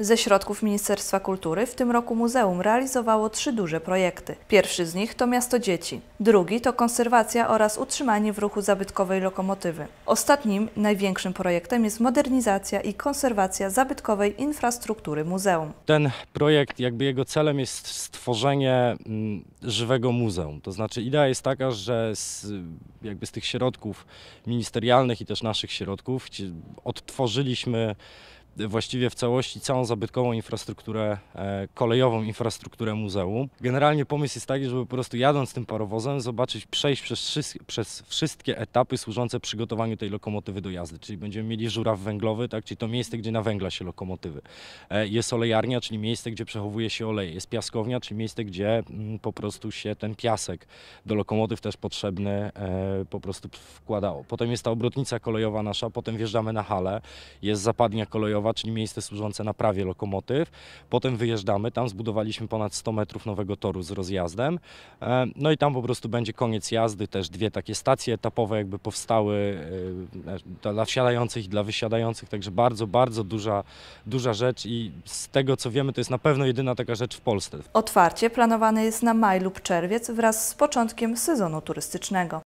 Ze środków Ministerstwa Kultury w tym roku muzeum realizowało trzy duże projekty. Pierwszy z nich to Miasto Dzieci, drugi to konserwacja oraz utrzymanie w ruchu zabytkowej lokomotywy. Ostatnim, największym projektem jest modernizacja i konserwacja zabytkowej infrastruktury muzeum. Ten projekt, jakby jego celem jest stworzenie mm, żywego muzeum. To znaczy idea jest taka, że z, jakby z tych środków ministerialnych i też naszych środków odtworzyliśmy właściwie w całości całą zabytkową infrastrukturę e, kolejową, infrastrukturę muzeum. Generalnie pomysł jest taki, żeby po prostu jadąc tym parowozem zobaczyć, przejść przez, przez wszystkie etapy służące przygotowaniu tej lokomotywy do jazdy, czyli będziemy mieli żuraw węglowy, tak, czyli to miejsce, gdzie nawęgla się lokomotywy. E, jest olejarnia, czyli miejsce, gdzie przechowuje się oleje. Jest piaskownia, czyli miejsce, gdzie mm, po prostu się ten piasek do lokomotyw też potrzebny e, po prostu wkładało. Potem jest ta obrotnica kolejowa nasza, potem wjeżdżamy na halę, jest zapadnia kolejowa, czyli miejsce służące naprawie lokomotyw. Potem wyjeżdżamy, tam zbudowaliśmy ponad 100 metrów nowego toru z rozjazdem. E, no i tam po prostu będzie koniec jazdy, też dwie takie stacje etapowe jakby powstały e, e, dla wsiadających i dla wysiadających, także bardzo, bardzo duża, duża rzecz i z tego co wiemy to jest na pewno jedyna taka rzecz w Polsce. Otwarcie planowane jest na maj lub czerwiec wraz z początkiem sezonu turystycznego.